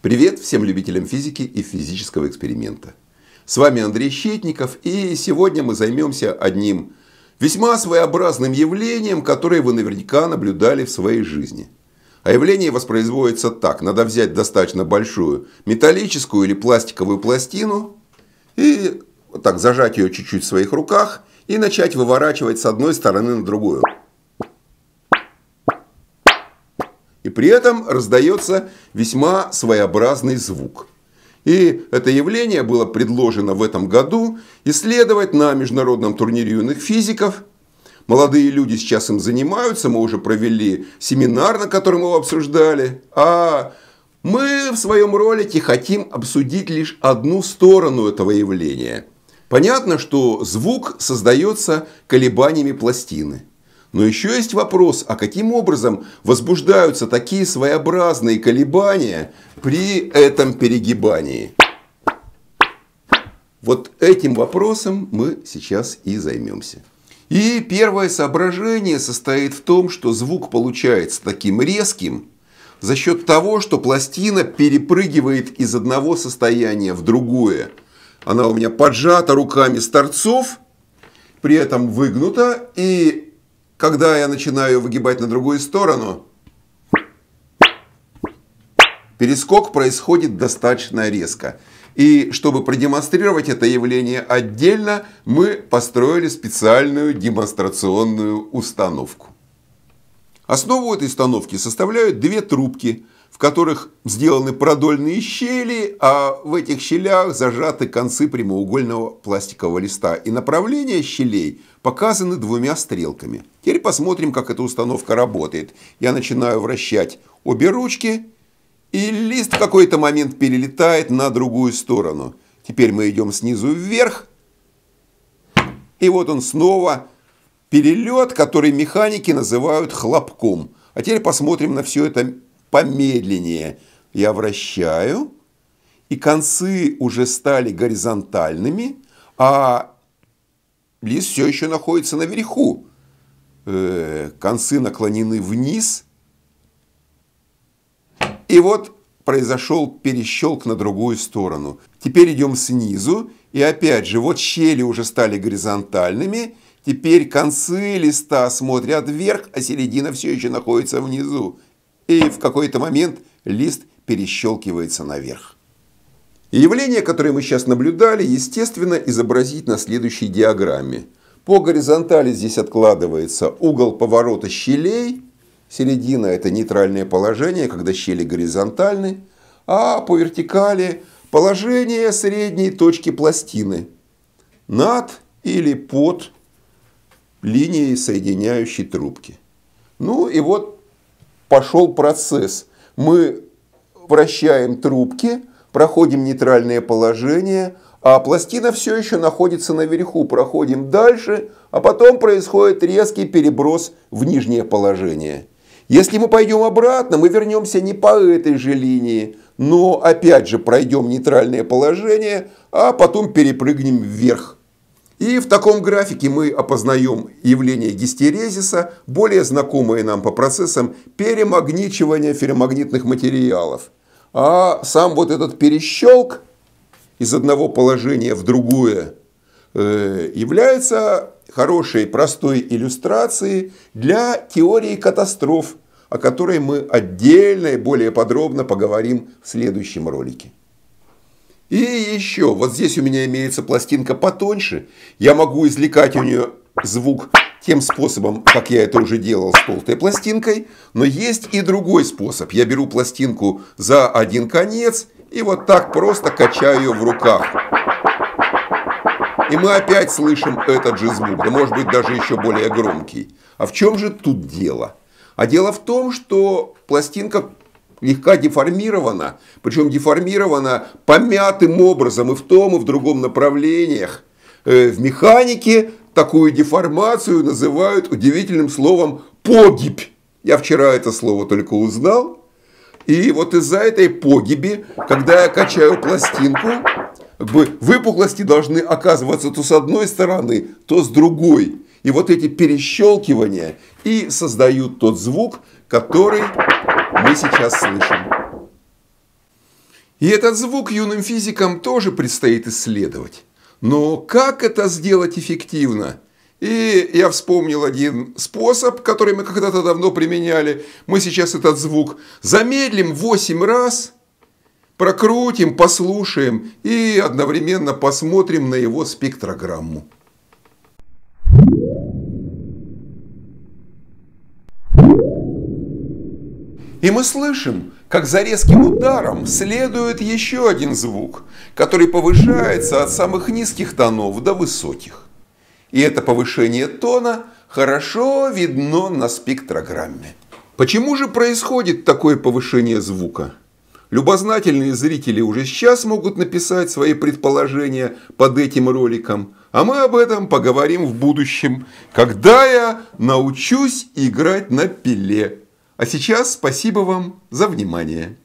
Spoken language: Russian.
Привет всем любителям физики и физического эксперимента. С вами Андрей Щетников, и сегодня мы займемся одним весьма своеобразным явлением, которое вы наверняка наблюдали в своей жизни. А явление воспроизводится так. Надо взять достаточно большую металлическую или пластиковую пластину и вот так зажать ее чуть-чуть в своих руках и начать выворачивать с одной стороны на другую – И при этом раздается весьма своеобразный звук. И это явление было предложено в этом году исследовать на международном турнире юных физиков. Молодые люди сейчас им занимаются, мы уже провели семинар, на котором его обсуждали. А мы в своем ролике хотим обсудить лишь одну сторону этого явления. Понятно, что звук создается колебаниями пластины. Но еще есть вопрос, а каким образом возбуждаются такие своеобразные колебания при этом перегибании? Вот этим вопросом мы сейчас и займемся. И первое соображение состоит в том, что звук получается таким резким за счет того, что пластина перепрыгивает из одного состояния в другое. Она у меня поджата руками с торцов, при этом выгнута, и когда я начинаю выгибать на другую сторону, перескок происходит достаточно резко. И чтобы продемонстрировать это явление отдельно, мы построили специальную демонстрационную установку. Основу этой установки составляют две трубки – в которых сделаны продольные щели, а в этих щелях зажаты концы прямоугольного пластикового листа. И направления щелей показаны двумя стрелками. Теперь посмотрим, как эта установка работает. Я начинаю вращать обе ручки, и лист в какой-то момент перелетает на другую сторону. Теперь мы идем снизу вверх, и вот он снова перелет, который механики называют хлопком. А теперь посмотрим на все это помедленнее. Я вращаю, и концы уже стали горизонтальными, а лист все еще находится наверху. Э, концы наклонены вниз. И вот произошел перещелк на другую сторону. Теперь идем снизу, и опять же, вот щели уже стали горизонтальными, теперь концы листа смотрят вверх, а середина все еще находится внизу и в какой-то момент лист перещелкивается наверх. Явление, которое мы сейчас наблюдали, естественно изобразить на следующей диаграмме. По горизонтали здесь откладывается угол поворота щелей. Середина – это нейтральное положение, когда щели горизонтальны. А по вертикали – положение средней точки пластины. Над или под линией соединяющей трубки. Ну и вот пошел процесс. Мы вращаем трубки, проходим нейтральное положение, а пластина все еще находится наверху. Проходим дальше, а потом происходит резкий переброс в нижнее положение. Если мы пойдем обратно, мы вернемся не по этой же линии, но опять же пройдем нейтральное положение, а потом перепрыгнем вверх. И в таком графике мы опознаем явление гистерезиса, более знакомое нам по процессам перемагничивания ферромагнитных материалов. А сам вот этот перещелк из одного положения в другое э, является хорошей, простой иллюстрацией для теории катастроф, о которой мы отдельно и более подробно поговорим в следующем ролике. И еще, вот здесь у меня имеется пластинка потоньше. Я могу извлекать у нее звук тем способом, как я это уже делал с толстой пластинкой. Но есть и другой способ. Я беру пластинку за один конец и вот так просто качаю ее в руках. И мы опять слышим этот же звук, да может быть даже еще более громкий. А в чем же тут дело? А дело в том, что пластинка легка деформирована, причем деформирована помятым образом и в том, и в другом направлениях. Э, в механике такую деформацию называют удивительным словом «погибь». Я вчера это слово только узнал. И вот из-за этой погиби, когда я качаю пластинку, как бы выпуклости должны оказываться то с одной стороны, то с другой. И вот эти перещелкивания и создают тот звук, который мы сейчас слышим. И этот звук юным физикам тоже предстоит исследовать. Но как это сделать эффективно? И я вспомнил один способ, который мы когда-то давно применяли. Мы сейчас этот звук замедлим 8 раз, прокрутим, послушаем и одновременно посмотрим на его спектрограмму. И мы слышим, как за резким ударом следует еще один звук, который повышается от самых низких тонов до высоких. И это повышение тона хорошо видно на спектрограмме. Почему же происходит такое повышение звука? Любознательные зрители уже сейчас могут написать свои предположения под этим роликом, а мы об этом поговорим в будущем, когда я научусь играть на пиле. А сейчас спасибо вам за внимание.